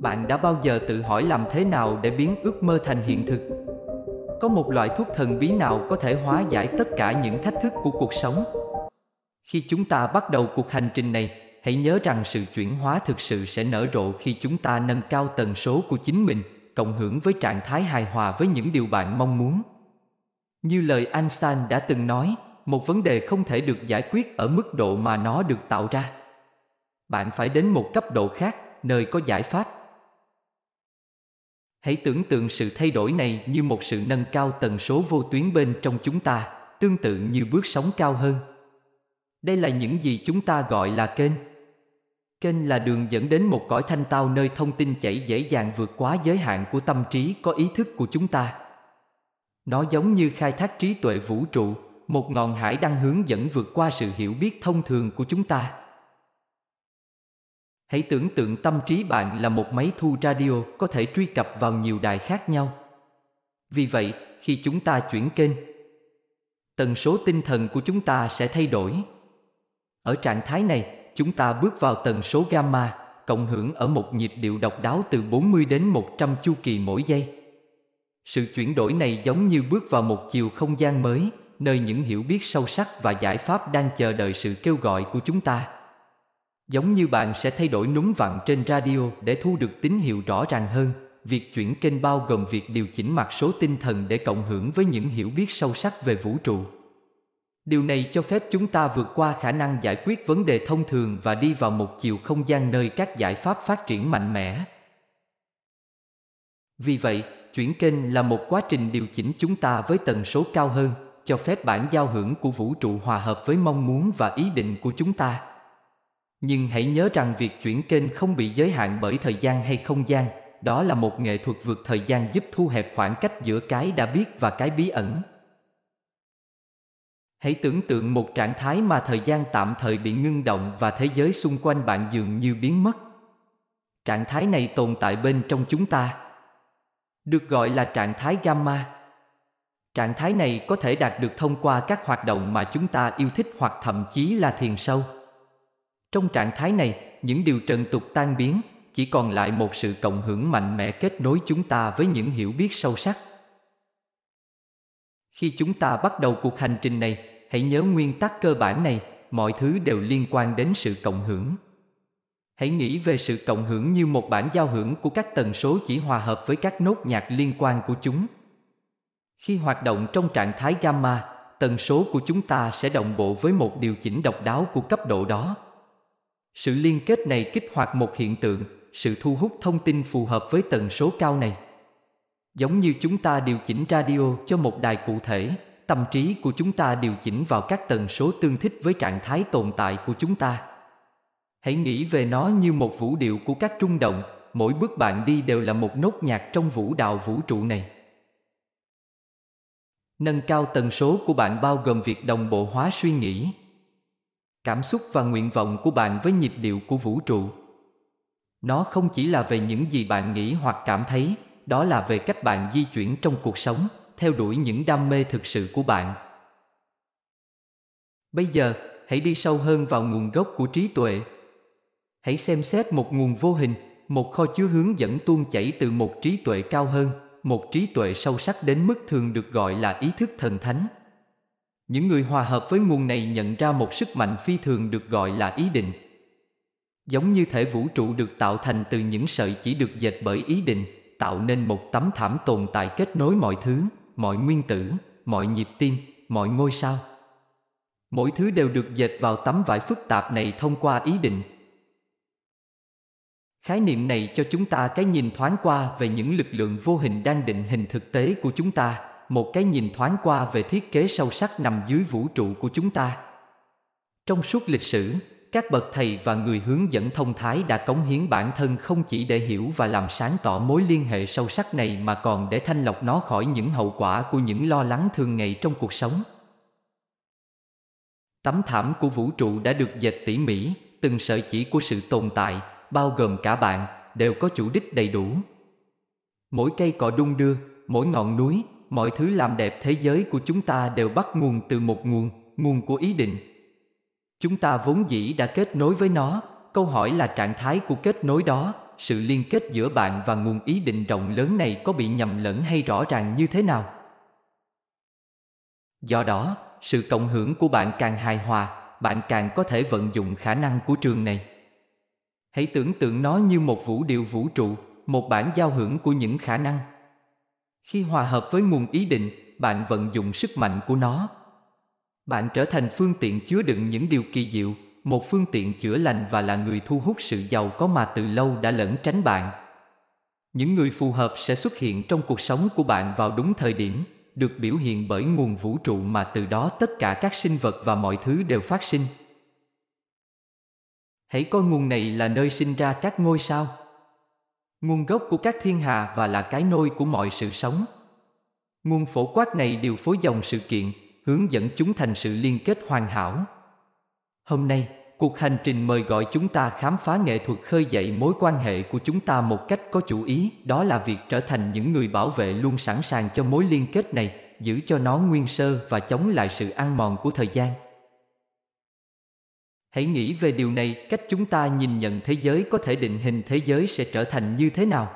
Bạn đã bao giờ tự hỏi làm thế nào để biến ước mơ thành hiện thực? Có một loại thuốc thần bí nào có thể hóa giải tất cả những thách thức của cuộc sống? Khi chúng ta bắt đầu cuộc hành trình này, hãy nhớ rằng sự chuyển hóa thực sự sẽ nở rộ khi chúng ta nâng cao tần số của chính mình, cộng hưởng với trạng thái hài hòa với những điều bạn mong muốn. Như lời Einstein đã từng nói, một vấn đề không thể được giải quyết ở mức độ mà nó được tạo ra. Bạn phải đến một cấp độ khác nơi có giải pháp. Hãy tưởng tượng sự thay đổi này như một sự nâng cao tần số vô tuyến bên trong chúng ta, tương tự như bước sóng cao hơn. Đây là những gì chúng ta gọi là kênh. Kênh là đường dẫn đến một cõi thanh tao nơi thông tin chảy dễ dàng vượt quá giới hạn của tâm trí có ý thức của chúng ta. Nó giống như khai thác trí tuệ vũ trụ, một ngọn hải đang hướng dẫn vượt qua sự hiểu biết thông thường của chúng ta. Hãy tưởng tượng tâm trí bạn là một máy thu radio có thể truy cập vào nhiều đài khác nhau. Vì vậy, khi chúng ta chuyển kênh, tần số tinh thần của chúng ta sẽ thay đổi. Ở trạng thái này, chúng ta bước vào tần số gamma, cộng hưởng ở một nhịp điệu độc đáo từ 40 đến 100 chu kỳ mỗi giây. Sự chuyển đổi này giống như bước vào một chiều không gian mới, nơi những hiểu biết sâu sắc và giải pháp đang chờ đợi sự kêu gọi của chúng ta. Giống như bạn sẽ thay đổi núm vặn trên radio để thu được tín hiệu rõ ràng hơn, việc chuyển kênh bao gồm việc điều chỉnh mặt số tinh thần để cộng hưởng với những hiểu biết sâu sắc về vũ trụ. Điều này cho phép chúng ta vượt qua khả năng giải quyết vấn đề thông thường và đi vào một chiều không gian nơi các giải pháp phát triển mạnh mẽ. Vì vậy, chuyển kênh là một quá trình điều chỉnh chúng ta với tần số cao hơn, cho phép bản giao hưởng của vũ trụ hòa hợp với mong muốn và ý định của chúng ta. Nhưng hãy nhớ rằng việc chuyển kênh không bị giới hạn bởi thời gian hay không gian, đó là một nghệ thuật vượt thời gian giúp thu hẹp khoảng cách giữa cái đã biết và cái bí ẩn. Hãy tưởng tượng một trạng thái mà thời gian tạm thời bị ngưng động và thế giới xung quanh bạn dường như biến mất. Trạng thái này tồn tại bên trong chúng ta, được gọi là trạng thái gamma. Trạng thái này có thể đạt được thông qua các hoạt động mà chúng ta yêu thích hoặc thậm chí là thiền sâu. Trong trạng thái này, những điều trần tục tan biến, chỉ còn lại một sự cộng hưởng mạnh mẽ kết nối chúng ta với những hiểu biết sâu sắc. Khi chúng ta bắt đầu cuộc hành trình này, hãy nhớ nguyên tắc cơ bản này, mọi thứ đều liên quan đến sự cộng hưởng. Hãy nghĩ về sự cộng hưởng như một bản giao hưởng của các tần số chỉ hòa hợp với các nốt nhạc liên quan của chúng. Khi hoạt động trong trạng thái gamma, tần số của chúng ta sẽ đồng bộ với một điều chỉnh độc đáo của cấp độ đó. Sự liên kết này kích hoạt một hiện tượng, sự thu hút thông tin phù hợp với tần số cao này. Giống như chúng ta điều chỉnh radio cho một đài cụ thể, tâm trí của chúng ta điều chỉnh vào các tần số tương thích với trạng thái tồn tại của chúng ta. Hãy nghĩ về nó như một vũ điệu của các trung động, mỗi bước bạn đi đều là một nốt nhạc trong vũ đạo vũ trụ này. Nâng cao tần số của bạn bao gồm việc đồng bộ hóa suy nghĩ, cảm xúc và nguyện vọng của bạn với nhịp điệu của vũ trụ. Nó không chỉ là về những gì bạn nghĩ hoặc cảm thấy, đó là về cách bạn di chuyển trong cuộc sống, theo đuổi những đam mê thực sự của bạn. Bây giờ, hãy đi sâu hơn vào nguồn gốc của trí tuệ. Hãy xem xét một nguồn vô hình, một kho chứa hướng dẫn tuôn chảy từ một trí tuệ cao hơn, một trí tuệ sâu sắc đến mức thường được gọi là ý thức thần thánh, những người hòa hợp với nguồn này nhận ra một sức mạnh phi thường được gọi là ý định. Giống như thể vũ trụ được tạo thành từ những sợi chỉ được dệt bởi ý định, tạo nên một tấm thảm tồn tại kết nối mọi thứ, mọi nguyên tử, mọi nhịp tim, mọi ngôi sao. Mỗi thứ đều được dệt vào tấm vải phức tạp này thông qua ý định. Khái niệm này cho chúng ta cái nhìn thoáng qua về những lực lượng vô hình đang định hình thực tế của chúng ta, một cái nhìn thoáng qua về thiết kế sâu sắc nằm dưới vũ trụ của chúng ta. Trong suốt lịch sử, các bậc thầy và người hướng dẫn thông thái đã cống hiến bản thân không chỉ để hiểu và làm sáng tỏ mối liên hệ sâu sắc này mà còn để thanh lọc nó khỏi những hậu quả của những lo lắng thường ngày trong cuộc sống. Tấm thảm của vũ trụ đã được dệt tỉ mỉ, từng sợi chỉ của sự tồn tại, bao gồm cả bạn, đều có chủ đích đầy đủ. Mỗi cây cỏ đung đưa, mỗi ngọn núi, mọi thứ làm đẹp thế giới của chúng ta đều bắt nguồn từ một nguồn, nguồn của ý định. Chúng ta vốn dĩ đã kết nối với nó, câu hỏi là trạng thái của kết nối đó, sự liên kết giữa bạn và nguồn ý định rộng lớn này có bị nhầm lẫn hay rõ ràng như thế nào? Do đó, sự cộng hưởng của bạn càng hài hòa, bạn càng có thể vận dụng khả năng của trường này. Hãy tưởng tượng nó như một vũ điệu vũ trụ, một bản giao hưởng của những khả năng. Khi hòa hợp với nguồn ý định, bạn vận dụng sức mạnh của nó. Bạn trở thành phương tiện chứa đựng những điều kỳ diệu, một phương tiện chữa lành và là người thu hút sự giàu có mà từ lâu đã lẩn tránh bạn. Những người phù hợp sẽ xuất hiện trong cuộc sống của bạn vào đúng thời điểm, được biểu hiện bởi nguồn vũ trụ mà từ đó tất cả các sinh vật và mọi thứ đều phát sinh. Hãy coi nguồn này là nơi sinh ra các ngôi sao nguồn gốc của các thiên hà và là cái nôi của mọi sự sống. Nguồn phổ quát này điều phối dòng sự kiện, hướng dẫn chúng thành sự liên kết hoàn hảo. Hôm nay, cuộc hành trình mời gọi chúng ta khám phá nghệ thuật khơi dậy mối quan hệ của chúng ta một cách có chủ ý, đó là việc trở thành những người bảo vệ luôn sẵn sàng cho mối liên kết này, giữ cho nó nguyên sơ và chống lại sự ăn mòn của thời gian. Hãy nghĩ về điều này, cách chúng ta nhìn nhận thế giới có thể định hình thế giới sẽ trở thành như thế nào.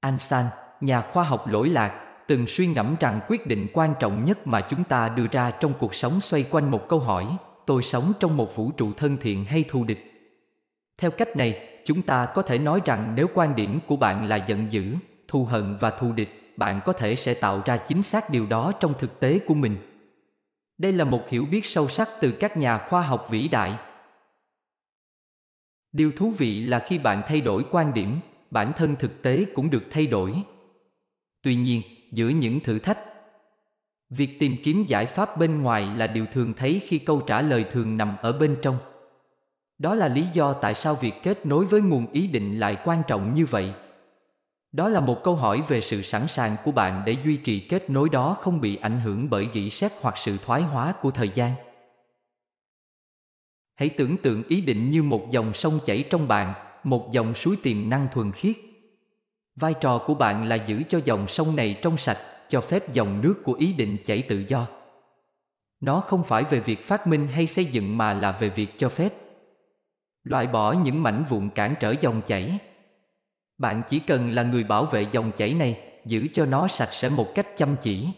Einstein, nhà khoa học lỗi lạc, từng suy ngẫm rằng quyết định quan trọng nhất mà chúng ta đưa ra trong cuộc sống xoay quanh một câu hỏi, tôi sống trong một vũ trụ thân thiện hay thù địch. Theo cách này, chúng ta có thể nói rằng nếu quan điểm của bạn là giận dữ, thù hận và thù địch, bạn có thể sẽ tạo ra chính xác điều đó trong thực tế của mình. Đây là một hiểu biết sâu sắc từ các nhà khoa học vĩ đại. Điều thú vị là khi bạn thay đổi quan điểm, bản thân thực tế cũng được thay đổi. Tuy nhiên, giữa những thử thách, việc tìm kiếm giải pháp bên ngoài là điều thường thấy khi câu trả lời thường nằm ở bên trong. Đó là lý do tại sao việc kết nối với nguồn ý định lại quan trọng như vậy. Đó là một câu hỏi về sự sẵn sàng của bạn để duy trì kết nối đó không bị ảnh hưởng bởi dĩ xét hoặc sự thoái hóa của thời gian. Hãy tưởng tượng ý định như một dòng sông chảy trong bạn, một dòng suối tiềm năng thuần khiết. Vai trò của bạn là giữ cho dòng sông này trong sạch, cho phép dòng nước của ý định chảy tự do. Nó không phải về việc phát minh hay xây dựng mà là về việc cho phép. Loại bỏ những mảnh vụn cản trở dòng chảy. Bạn chỉ cần là người bảo vệ dòng chảy này, giữ cho nó sạch sẽ một cách chăm chỉ.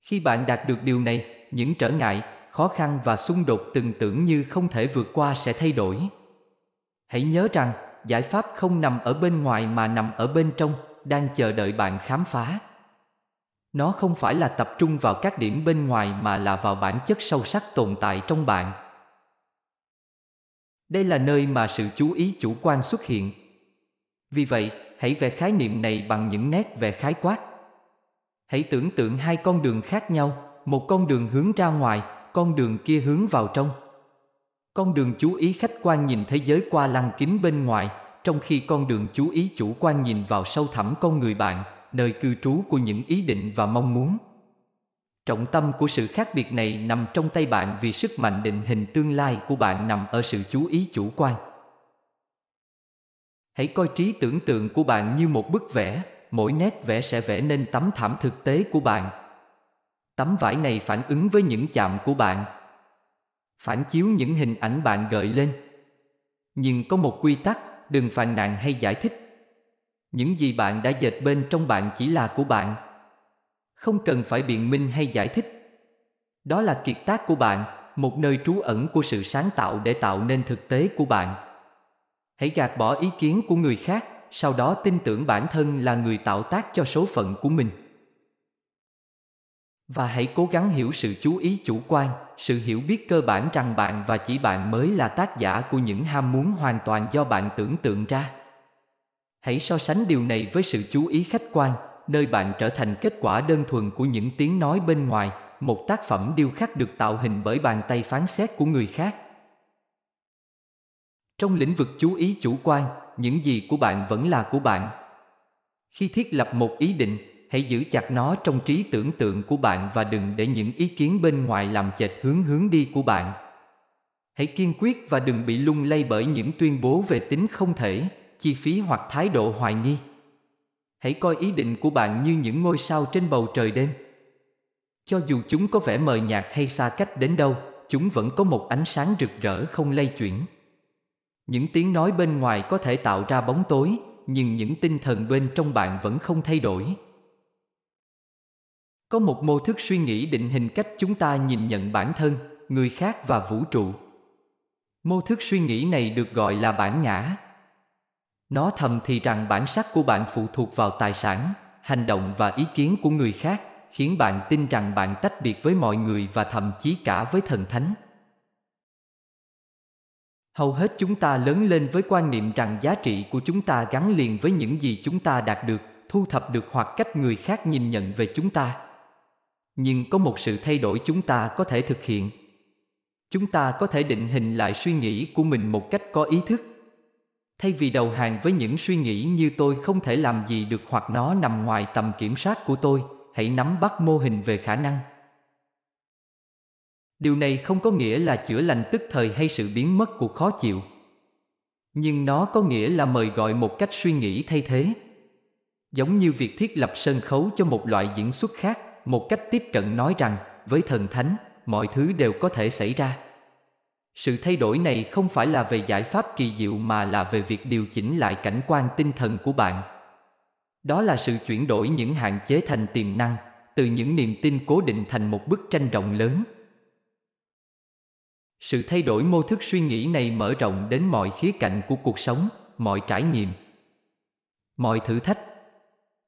Khi bạn đạt được điều này, những trở ngại, khó khăn và xung đột từng tưởng như không thể vượt qua sẽ thay đổi. Hãy nhớ rằng, giải pháp không nằm ở bên ngoài mà nằm ở bên trong, đang chờ đợi bạn khám phá. Nó không phải là tập trung vào các điểm bên ngoài mà là vào bản chất sâu sắc tồn tại trong bạn. Đây là nơi mà sự chú ý chủ quan xuất hiện, vì vậy, hãy vẽ khái niệm này bằng những nét vẽ khái quát. Hãy tưởng tượng hai con đường khác nhau, một con đường hướng ra ngoài, con đường kia hướng vào trong. Con đường chú ý khách quan nhìn thế giới qua lăng kính bên ngoài, trong khi con đường chú ý chủ quan nhìn vào sâu thẳm con người bạn, nơi cư trú của những ý định và mong muốn. Trọng tâm của sự khác biệt này nằm trong tay bạn vì sức mạnh định hình tương lai của bạn nằm ở sự chú ý chủ quan. Hãy coi trí tưởng tượng của bạn như một bức vẽ, mỗi nét vẽ sẽ vẽ nên tấm thảm thực tế của bạn. Tấm vải này phản ứng với những chạm của bạn, phản chiếu những hình ảnh bạn gợi lên. Nhưng có một quy tắc, đừng phàn nàn hay giải thích. Những gì bạn đã dệt bên trong bạn chỉ là của bạn. Không cần phải biện minh hay giải thích. Đó là kiệt tác của bạn, một nơi trú ẩn của sự sáng tạo để tạo nên thực tế của bạn. Hãy gạt bỏ ý kiến của người khác, sau đó tin tưởng bản thân là người tạo tác cho số phận của mình. Và hãy cố gắng hiểu sự chú ý chủ quan, sự hiểu biết cơ bản rằng bạn và chỉ bạn mới là tác giả của những ham muốn hoàn toàn do bạn tưởng tượng ra. Hãy so sánh điều này với sự chú ý khách quan, nơi bạn trở thành kết quả đơn thuần của những tiếng nói bên ngoài, một tác phẩm điêu khắc được tạo hình bởi bàn tay phán xét của người khác trong lĩnh vực chú ý chủ quan, những gì của bạn vẫn là của bạn. Khi thiết lập một ý định, hãy giữ chặt nó trong trí tưởng tượng của bạn và đừng để những ý kiến bên ngoài làm chệch hướng hướng đi của bạn. Hãy kiên quyết và đừng bị lung lay bởi những tuyên bố về tính không thể, chi phí hoặc thái độ hoài nghi. Hãy coi ý định của bạn như những ngôi sao trên bầu trời đêm. Cho dù chúng có vẻ mờ nhạt hay xa cách đến đâu, chúng vẫn có một ánh sáng rực rỡ không lay chuyển. Những tiếng nói bên ngoài có thể tạo ra bóng tối, nhưng những tinh thần bên trong bạn vẫn không thay đổi. Có một mô thức suy nghĩ định hình cách chúng ta nhìn nhận bản thân, người khác và vũ trụ. Mô thức suy nghĩ này được gọi là bản ngã. Nó thầm thì rằng bản sắc của bạn phụ thuộc vào tài sản, hành động và ý kiến của người khác, khiến bạn tin rằng bạn tách biệt với mọi người và thậm chí cả với thần thánh. Hầu hết chúng ta lớn lên với quan niệm rằng giá trị của chúng ta gắn liền với những gì chúng ta đạt được, thu thập được hoặc cách người khác nhìn nhận về chúng ta. Nhưng có một sự thay đổi chúng ta có thể thực hiện. Chúng ta có thể định hình lại suy nghĩ của mình một cách có ý thức. Thay vì đầu hàng với những suy nghĩ như tôi không thể làm gì được hoặc nó nằm ngoài tầm kiểm soát của tôi, hãy nắm bắt mô hình về khả năng Điều này không có nghĩa là chữa lành tức thời hay sự biến mất của khó chịu. Nhưng nó có nghĩa là mời gọi một cách suy nghĩ thay thế. Giống như việc thiết lập sân khấu cho một loại diễn xuất khác, một cách tiếp cận nói rằng với thần thánh, mọi thứ đều có thể xảy ra. Sự thay đổi này không phải là về giải pháp kỳ diệu mà là về việc điều chỉnh lại cảnh quan tinh thần của bạn. Đó là sự chuyển đổi những hạn chế thành tiềm năng, từ những niềm tin cố định thành một bức tranh rộng lớn sự thay đổi mô thức suy nghĩ này mở rộng đến mọi khía cạnh của cuộc sống, mọi trải nghiệm, mọi thử thách.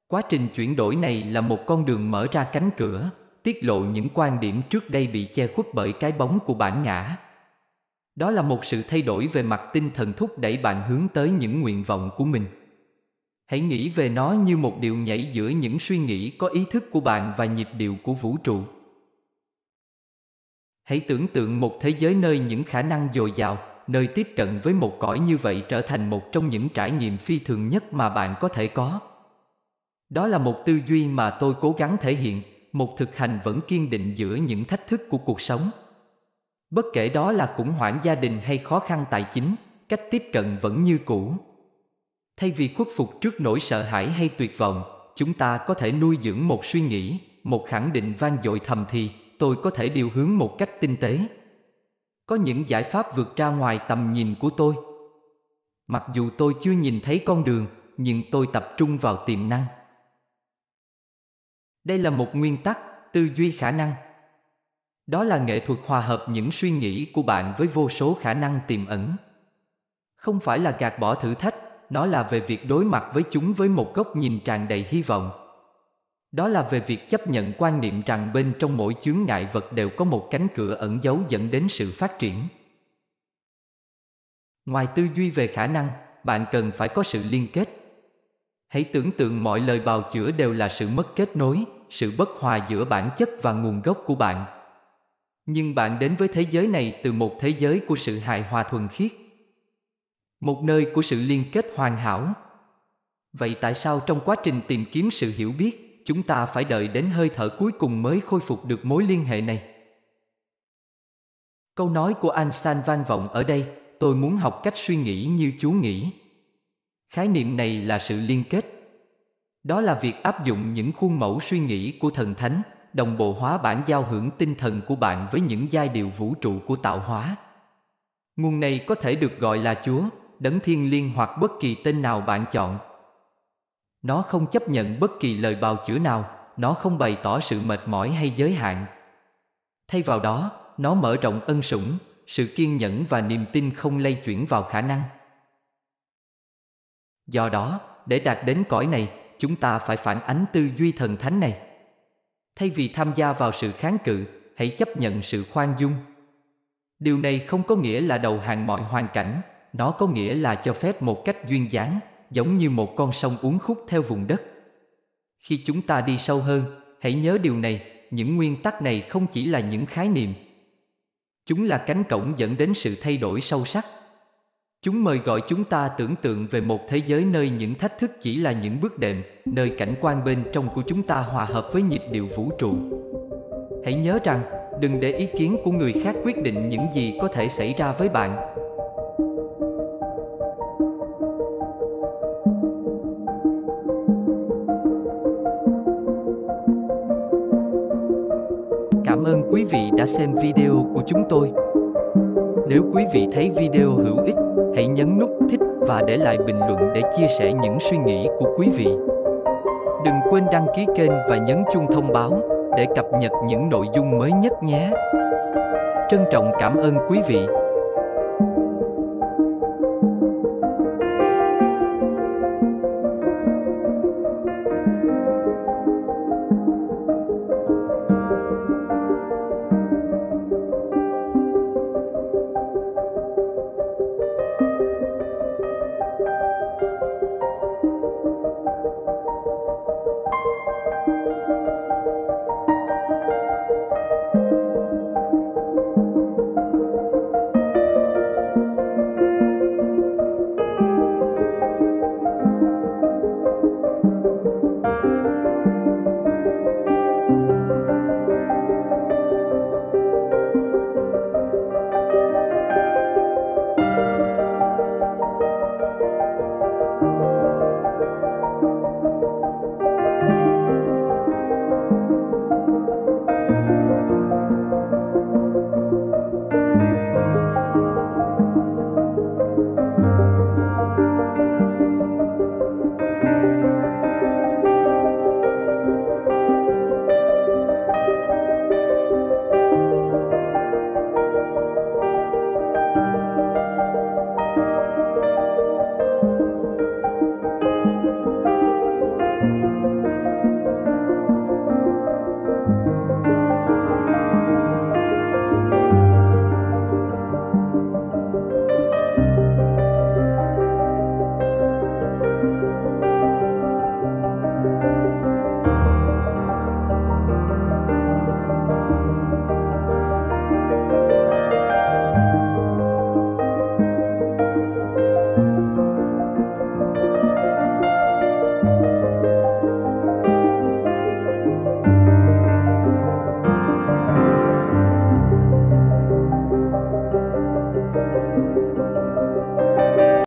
Quá trình chuyển đổi này là một con đường mở ra cánh cửa, tiết lộ những quan điểm trước đây bị che khuất bởi cái bóng của bản ngã. Đó là một sự thay đổi về mặt tinh thần thúc đẩy bạn hướng tới những nguyện vọng của mình. Hãy nghĩ về nó như một điều nhảy giữa những suy nghĩ có ý thức của bạn và nhịp điệu của vũ trụ. Hãy tưởng tượng một thế giới nơi những khả năng dồi dào, nơi tiếp cận với một cõi như vậy trở thành một trong những trải nghiệm phi thường nhất mà bạn có thể có. Đó là một tư duy mà tôi cố gắng thể hiện, một thực hành vẫn kiên định giữa những thách thức của cuộc sống. Bất kể đó là khủng hoảng gia đình hay khó khăn tài chính, cách tiếp cận vẫn như cũ. Thay vì khuất phục trước nỗi sợ hãi hay tuyệt vọng, chúng ta có thể nuôi dưỡng một suy nghĩ, một khẳng định vang dội thầm thì tôi có thể điều hướng một cách tinh tế. Có những giải pháp vượt ra ngoài tầm nhìn của tôi. Mặc dù tôi chưa nhìn thấy con đường, nhưng tôi tập trung vào tiềm năng. Đây là một nguyên tắc, tư duy khả năng. Đó là nghệ thuật hòa hợp những suy nghĩ của bạn với vô số khả năng tiềm ẩn. Không phải là gạt bỏ thử thách, nó là về việc đối mặt với chúng với một góc nhìn tràn đầy hy vọng. Đó là về việc chấp nhận quan niệm rằng bên trong mỗi chướng ngại vật đều có một cánh cửa ẩn giấu dẫn đến sự phát triển. Ngoài tư duy về khả năng, bạn cần phải có sự liên kết. Hãy tưởng tượng mọi lời bào chữa đều là sự mất kết nối, sự bất hòa giữa bản chất và nguồn gốc của bạn. Nhưng bạn đến với thế giới này từ một thế giới của sự hài hòa thuần khiết, một nơi của sự liên kết hoàn hảo. Vậy tại sao trong quá trình tìm kiếm sự hiểu biết, chúng ta phải đợi đến hơi thở cuối cùng mới khôi phục được mối liên hệ này. Câu nói của Einstein vang vọng ở đây, tôi muốn học cách suy nghĩ như chú nghĩ. Khái niệm này là sự liên kết. Đó là việc áp dụng những khuôn mẫu suy nghĩ của thần thánh, đồng bộ hóa bản giao hưởng tinh thần của bạn với những giai điệu vũ trụ của tạo hóa. Nguồn này có thể được gọi là Chúa, Đấng Thiên Liêng hoặc bất kỳ tên nào bạn chọn. Nó không chấp nhận bất kỳ lời bào chữa nào, nó không bày tỏ sự mệt mỏi hay giới hạn. Thay vào đó, nó mở rộng ân sủng, sự kiên nhẫn và niềm tin không lay chuyển vào khả năng. Do đó, để đạt đến cõi này, chúng ta phải phản ánh tư duy thần thánh này. Thay vì tham gia vào sự kháng cự, hãy chấp nhận sự khoan dung. Điều này không có nghĩa là đầu hàng mọi hoàn cảnh, nó có nghĩa là cho phép một cách duyên dáng, giống như một con sông uốn khúc theo vùng đất. Khi chúng ta đi sâu hơn, hãy nhớ điều này, những nguyên tắc này không chỉ là những khái niệm. Chúng là cánh cổng dẫn đến sự thay đổi sâu sắc. Chúng mời gọi chúng ta tưởng tượng về một thế giới nơi những thách thức chỉ là những bước đệm, nơi cảnh quan bên trong của chúng ta hòa hợp với nhịp điệu vũ trụ. Hãy nhớ rằng, đừng để ý kiến của người khác quyết định những gì có thể xảy ra với bạn quý vị đã xem video của chúng tôi. Nếu quý vị thấy video hữu ích, hãy nhấn nút thích và để lại bình luận để chia sẻ những suy nghĩ của quý vị. Đừng quên đăng ký kênh và nhấn chuông thông báo để cập nhật những nội dung mới nhất nhé. Trân trọng cảm ơn quý vị.